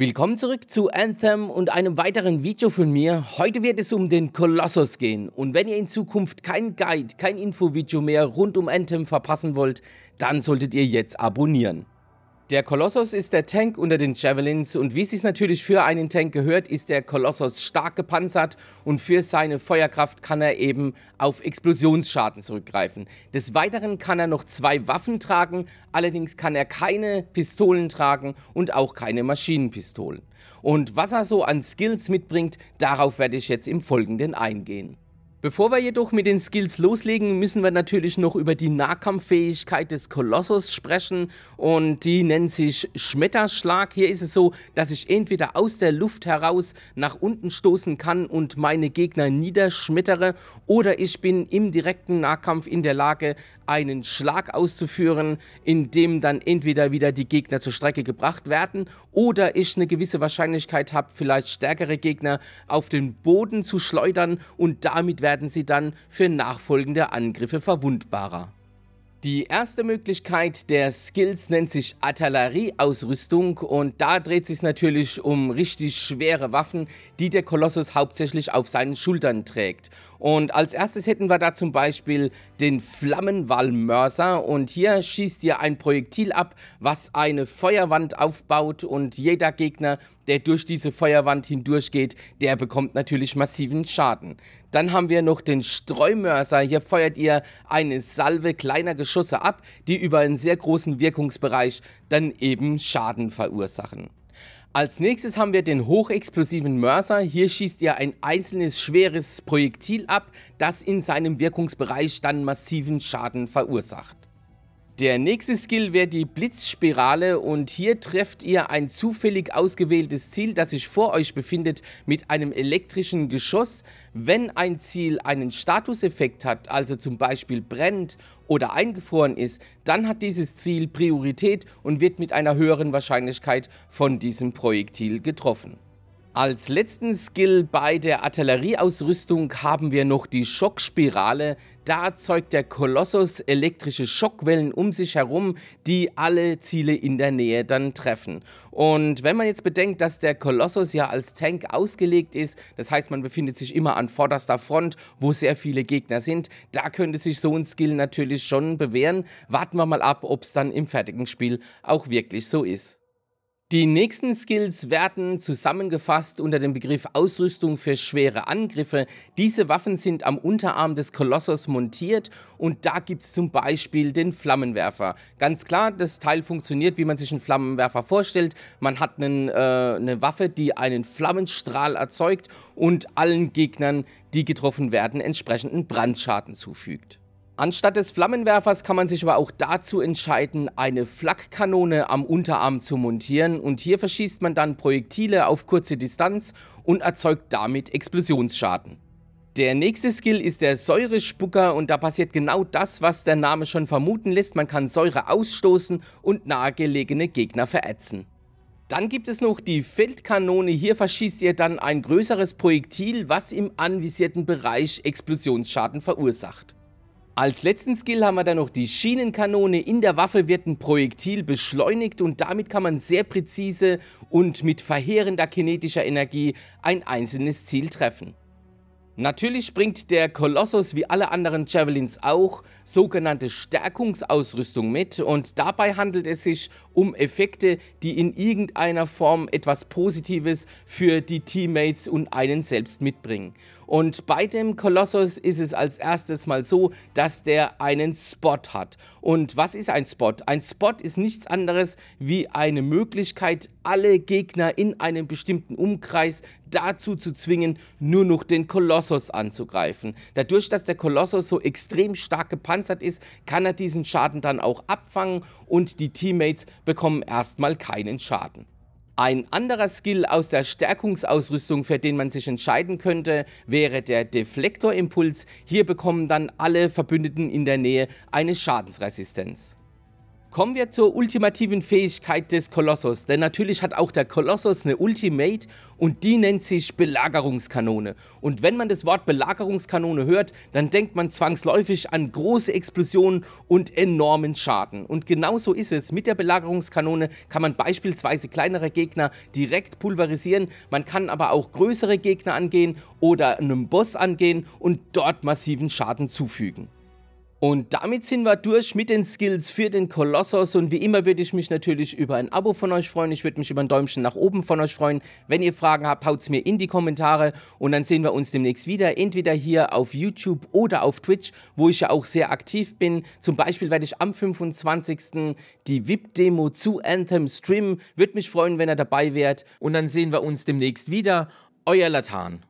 Willkommen zurück zu Anthem und einem weiteren Video von mir. Heute wird es um den Kolossus gehen und wenn ihr in Zukunft kein Guide, kein Infovideo mehr rund um Anthem verpassen wollt, dann solltet ihr jetzt abonnieren. Der Kolossos ist der Tank unter den Javelins und wie es sich natürlich für einen Tank gehört, ist der Kolossos stark gepanzert und für seine Feuerkraft kann er eben auf Explosionsschaden zurückgreifen. Des Weiteren kann er noch zwei Waffen tragen, allerdings kann er keine Pistolen tragen und auch keine Maschinenpistolen. Und was er so an Skills mitbringt, darauf werde ich jetzt im Folgenden eingehen. Bevor wir jedoch mit den Skills loslegen, müssen wir natürlich noch über die Nahkampffähigkeit des Kolossus sprechen und die nennt sich Schmetterschlag. Hier ist es so, dass ich entweder aus der Luft heraus nach unten stoßen kann und meine Gegner niederschmettere oder ich bin im direkten Nahkampf in der Lage, einen Schlag auszuführen, in dem dann entweder wieder die Gegner zur Strecke gebracht werden oder ich eine gewisse Wahrscheinlichkeit habe, vielleicht stärkere Gegner auf den Boden zu schleudern und damit werden werden sie dann für nachfolgende Angriffe verwundbarer. Die erste Möglichkeit der Skills nennt sich Artillerieausrüstung und da dreht sich natürlich um richtig schwere Waffen, die der Kolossus hauptsächlich auf seinen Schultern trägt. Und als erstes hätten wir da zum Beispiel den Flammenwallmörser und hier schießt ihr ein Projektil ab, was eine Feuerwand aufbaut und jeder Gegner, der durch diese Feuerwand hindurchgeht, der bekommt natürlich massiven Schaden. Dann haben wir noch den Streumörser. Hier feuert ihr eine Salve kleiner Geschosse ab, die über einen sehr großen Wirkungsbereich dann eben Schaden verursachen. Als nächstes haben wir den hochexplosiven Mörser. Hier schießt ihr ein einzelnes schweres Projektil ab, das in seinem Wirkungsbereich dann massiven Schaden verursacht. Der nächste Skill wäre die Blitzspirale und hier trefft ihr ein zufällig ausgewähltes Ziel, das sich vor euch befindet, mit einem elektrischen Geschoss. Wenn ein Ziel einen Statuseffekt hat, also zum Beispiel brennt oder eingefroren ist, dann hat dieses Ziel Priorität und wird mit einer höheren Wahrscheinlichkeit von diesem Projektil getroffen. Als letzten Skill bei der Artillerieausrüstung haben wir noch die Schockspirale. Da erzeugt der Kolossus elektrische Schockwellen um sich herum, die alle Ziele in der Nähe dann treffen. Und wenn man jetzt bedenkt, dass der Kolossus ja als Tank ausgelegt ist, das heißt, man befindet sich immer an vorderster Front, wo sehr viele Gegner sind, da könnte sich so ein Skill natürlich schon bewähren. Warten wir mal ab, ob es dann im fertigen Spiel auch wirklich so ist. Die nächsten Skills werden zusammengefasst unter dem Begriff Ausrüstung für schwere Angriffe. Diese Waffen sind am Unterarm des Kolossos montiert und da gibt es zum Beispiel den Flammenwerfer. Ganz klar, das Teil funktioniert, wie man sich einen Flammenwerfer vorstellt. Man hat einen, äh, eine Waffe, die einen Flammenstrahl erzeugt und allen Gegnern, die getroffen werden, entsprechenden Brandschaden zufügt. Anstatt des Flammenwerfers kann man sich aber auch dazu entscheiden, eine Flakkanone am Unterarm zu montieren und hier verschießt man dann Projektile auf kurze Distanz und erzeugt damit Explosionsschaden. Der nächste Skill ist der Säurespucker und da passiert genau das, was der Name schon vermuten lässt. Man kann Säure ausstoßen und nahegelegene Gegner verätzen. Dann gibt es noch die Feldkanone. Hier verschießt ihr dann ein größeres Projektil, was im anvisierten Bereich Explosionsschaden verursacht. Als letzten Skill haben wir dann noch die Schienenkanone. In der Waffe wird ein Projektil beschleunigt und damit kann man sehr präzise und mit verheerender kinetischer Energie ein einzelnes Ziel treffen. Natürlich bringt der Kolossus wie alle anderen Javelins auch sogenannte Stärkungsausrüstung mit und dabei handelt es sich um Effekte, die in irgendeiner Form etwas Positives für die Teammates und einen selbst mitbringen. Und bei dem Kolossus ist es als erstes mal so, dass der einen Spot hat. Und was ist ein Spot? Ein Spot ist nichts anderes wie eine Möglichkeit, alle Gegner in einem bestimmten Umkreis dazu zu zwingen, nur noch den Kolossus anzugreifen. Dadurch, dass der Kolossus so extrem stark gepanzert ist, kann er diesen Schaden dann auch abfangen und die Teammates bekommen erstmal keinen Schaden. Ein anderer Skill aus der Stärkungsausrüstung, für den man sich entscheiden könnte, wäre der Deflektorimpuls. Hier bekommen dann alle Verbündeten in der Nähe eine Schadensresistenz. Kommen wir zur ultimativen Fähigkeit des Kolossus, denn natürlich hat auch der Kolossus eine Ultimate und die nennt sich Belagerungskanone. Und wenn man das Wort Belagerungskanone hört, dann denkt man zwangsläufig an große Explosionen und enormen Schaden. Und genauso ist es, mit der Belagerungskanone kann man beispielsweise kleinere Gegner direkt pulverisieren, man kann aber auch größere Gegner angehen oder einem Boss angehen und dort massiven Schaden zufügen. Und damit sind wir durch mit den Skills für den Kolossos und wie immer würde ich mich natürlich über ein Abo von euch freuen. Ich würde mich über ein Däumchen nach oben von euch freuen. Wenn ihr Fragen habt, haut es mir in die Kommentare und dann sehen wir uns demnächst wieder, entweder hier auf YouTube oder auf Twitch, wo ich ja auch sehr aktiv bin. Zum Beispiel werde ich am 25. die VIP-Demo zu Anthem streamen. Würde mich freuen, wenn ihr dabei wärt und dann sehen wir uns demnächst wieder. Euer Latan.